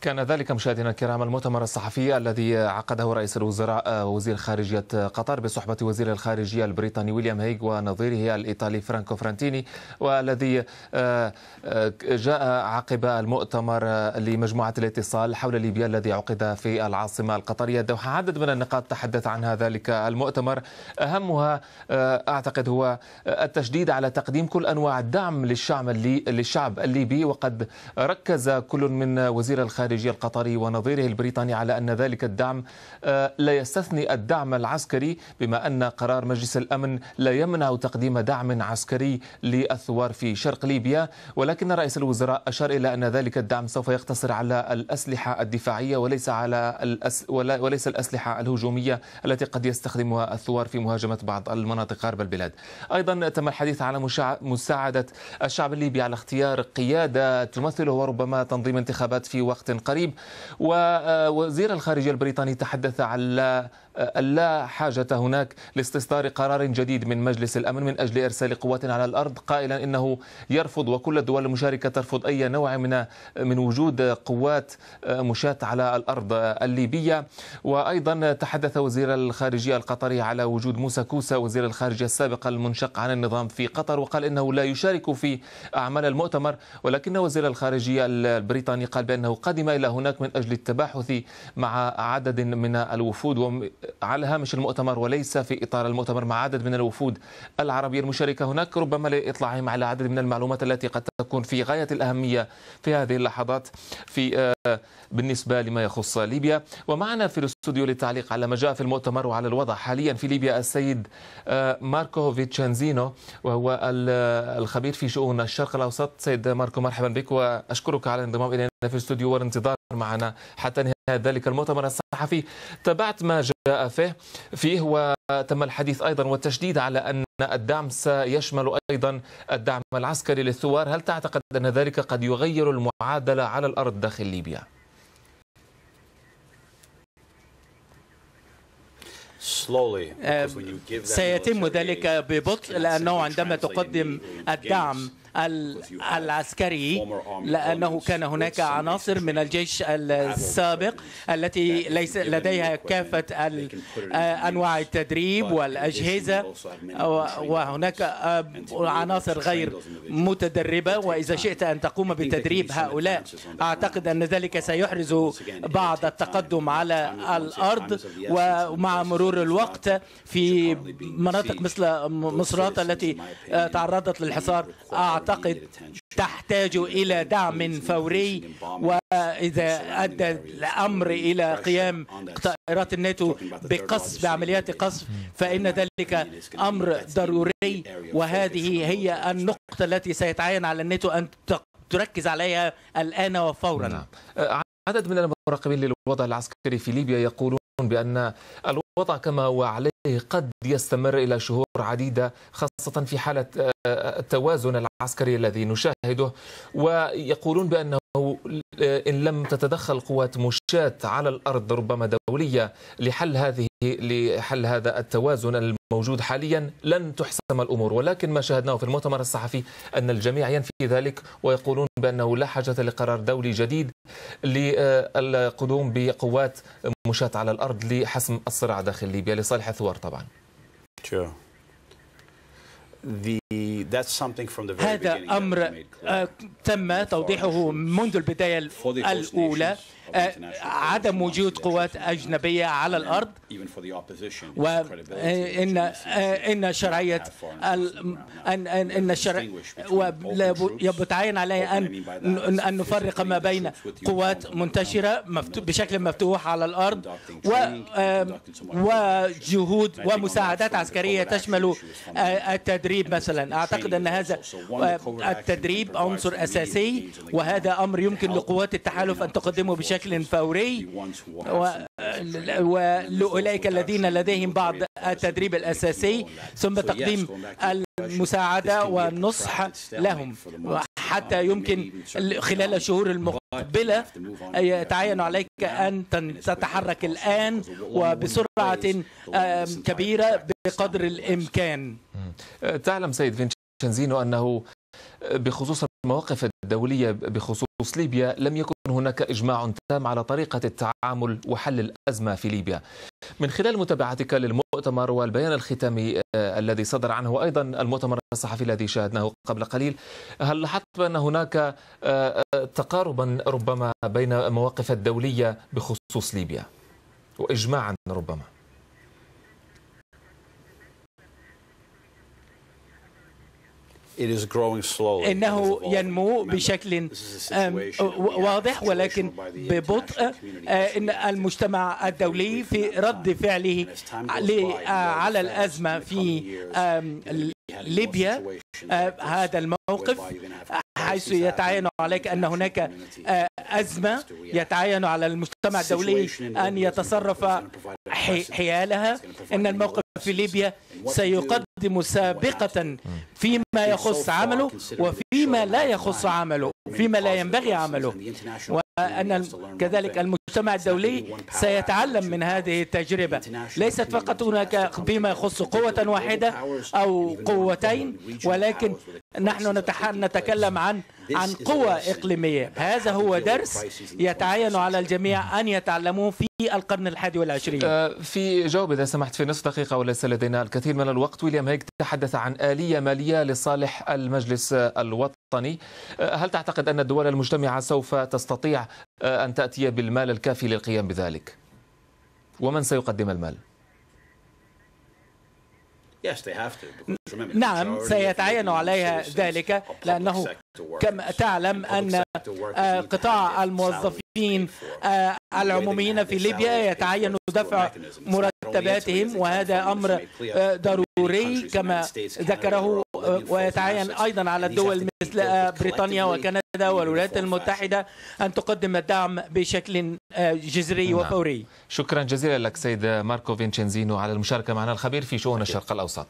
كان ذلك مشاهدينا الكرام المؤتمر الصحفي الذي عقده رئيس الوزراء آه، وزير خارجية آه، قطر بصحبة وزير الخارجية البريطاني ويليام هيج ونظيره الإيطالي فرانكو فرانتيني والذي آه، جاء عقب المؤتمر لمجموعة الاتصال حول ليبيا الذي عقد في العاصمة القطرية الدوحة عدد من النقاط تحدث عنها ذلك المؤتمر أهمها أعتقد هو التشديد على تقديم كل أنواع الدعم للشعب الليبي وقد ركز كل من وزير الخارجية الخارجية القطري ونظيره البريطاني على أن ذلك الدعم آه، لا يستثني الدعم العسكري بما أن قرار مجلس الأمن لا يمنع تقديم دعم عسكري للثوار في شرق ليبيا ولكن رئيس الوزراء أشار إلى أن ذلك الدعم سوف يقتصر على الأسلحة الدفاعية وليس على الأس... وليس الأسلحة الهجومية التي قد يستخدمها الثوار في مهاجمة بعض المناطق غرب البلاد أيضا تم الحديث على مشا... مساعدة الشعب الليبي على اختيار قيادة تمثله وربما تنظيم انتخابات في وقت قريب ووزير آه، الخارجية البريطاني تحدث على أه، لا حاجة هناك لاستصدار قرار جديد من مجلس الأمن من أجل إرسال قوات على الأرض قائلا إنه يرفض وكل الدول المشاركة ترفض أي نوع من من وجود قوات أه، مشاة على الأرض الليبية وأيضا تحدث وزير الخارجية القطري على وجود موسى كوسا وزير الخارجية السابق المنشق عن النظام في قطر وقال إنه لا يشارك في أعمال المؤتمر ولكن وزير الخارجية البريطاني قال بأنه قدم إلى هناك من أجل التباحث مع عدد من الوفود على هامش المؤتمر وليس في إطار المؤتمر مع عدد من الوفود العربية المشاركة هناك ربما لإطلاعهم على عدد من المعلومات التي قد تكون في غاية الأهمية في هذه اللحظات في آه، بالنسبة لما يخص ليبيا ومعنا في الاستوديو للتعليق على ما جاء في المؤتمر وعلى الوضع حاليا في ليبيا السيد آه، ماركو فيتشانزينو وهو آه، الخبير في شؤون الشرق الأوسط سيد ماركو مرحبا بك وأشكرك على الانضمام إلينا في الاستوديو والانتظار معنا حتى نهاية ذلك المؤتمر الصحفي تابعت ما جاء فيه فيه وتم الحديث ايضا والتشديد على ان الدعم سيشمل ايضا الدعم العسكري للثوار هل تعتقد ان ذلك قد يغير المعادله على الارض داخل ليبيا سيتم ذلك ببطء لانه عندما تقدم الدعم العسكري لأنه كان هناك عناصر من الجيش السابق التي ليس لديها كافة أنواع التدريب والأجهزة وهناك آه، عناصر غير متدربة وإذا شئت أن تقوم بتدريب هؤلاء أعتقد أن ذلك سيحرز بعض التقدم على الأرض ومع مرور الوقت في مناطق مثل مصرات التي تعرضت للحصار أعتقد أعتقد تحتاج إلى دعم فوري وإذا أدى الأمر إلى قيام طائرات الناتو بقصف بعمليات قصف فإن ذلك أمر ضروري وهذه هي النقطة التي سيتعين على الناتو أن تركز عليها الآن وفورا نعم. عدد من المراقبين للوضع العسكري في ليبيا يقولون بأن الوضع كما وعليه قد يستمر إلى شهور عديدة خاصة في حالة آه، آه، التوازن العسكري الذي نشاهده ويقولون بأنه آه، إن لم تتدخل قوات مشاة على الأرض ربما دولية لحل هذه لحل هذا التوازن الموجود حاليا لن تحسم الأمور ولكن ما شاهدناه في المؤتمر الصحفي أن الجميع ينفي ذلك ويقولون بأنه لا حاجة لقرار دولي جديد للقدوم بقوات مشاة على الأرض لحسم الصراع داخل ليبيا لصالح الثوار طبعا. Sure. that's something from the very beginning آه، عدم وجود قوات أجنبية على الأرض وإن آه، إن آه، شرعية أن إن الشرع يتعين عليه أن أن نفرق ما بين قوات منتشرة بشكل مفتوح على الأرض وجهود ومساعدات عسكرية تشمل التدريب مثلا أعتقد أن هذا التدريب عنصر أساسي وهذا أمر يمكن لقوات التحالف أن تقدمه بشكل بشكل فوري ولأولئك الذين لديهم بعض التدريب الأساسي ثم تقديم المساعدة والنصح لهم حتى يمكن خلال الشهور المقبلة يتعين عليك أن تتحرك الآن وبسرعة كبيرة بقدر الإمكان تعلم سيد فينشنزينو أنه بخصوص المواقف الدولية بخصوص ليبيا لم يكن هناك إجماع تام على طريقة التعامل وحل الأزمة في ليبيا من خلال متابعتك للمؤتمر والبيان الختامي آه، الذي صدر عنه أيضا المؤتمر الصحفي الذي شاهدناه قبل قليل هل لاحظت بأن هناك آه، آه، تقاربا ربما بين المواقف الدولية بخصوص ليبيا وإجماعا ربما إنه ينمو بشكل واضح ولكن ببطء آه، إن المجتمع الدولي في رد فعله آه، على الأزمة في ليبيا آه، هذا الموقف حيث يتعين عليك أن هناك أزمة يتعين على المجتمع الدولي أن يتصرف حيالها إن الموقف في ليبيا سيقدم سابقة فيما يخص عمله وفيما لا يخص عمله فيما لا ينبغي عمله وأن كذلك المجتمع الدولي سيتعلم من هذه التجربة ليست فقط هناك فيما يخص قوة واحدة أو قوتين ولكن نحن نتكلم عن عن قوة إقليمية هذا هو درس يتعين على الجميع أن يتعلموه في القرن الحادي والعشرين آه، في جواب إذا سمحت في نصف دقيقة وليس لدينا الكثير من الوقت ويليام هيك تحدث عن آلية مالية لصالح المجلس الوطني آه، هل تعتقد أن الدول المجتمعة سوف تستطيع آه، أن تأتي بالمال الكافي للقيام بذلك ومن سيقدم المال؟ نعم سيتعين عليها ذلك لأنه كما تعلم أن آه، قطاع الموظفين آه، العموميين في ليبيا يتعين دفع مرتباتهم وهذا أمر آه، ضروري كما ذكره ويتعين أيضا على الدول مثل بريطانيا وكندا والولايات المتحدة أن تقدم الدعم بشكل جذري نعم. وفوري شكرا جزيلا لك سيد ماركو فينشينزينو على المشاركة معنا الخبير في شؤون الشرق الأوسط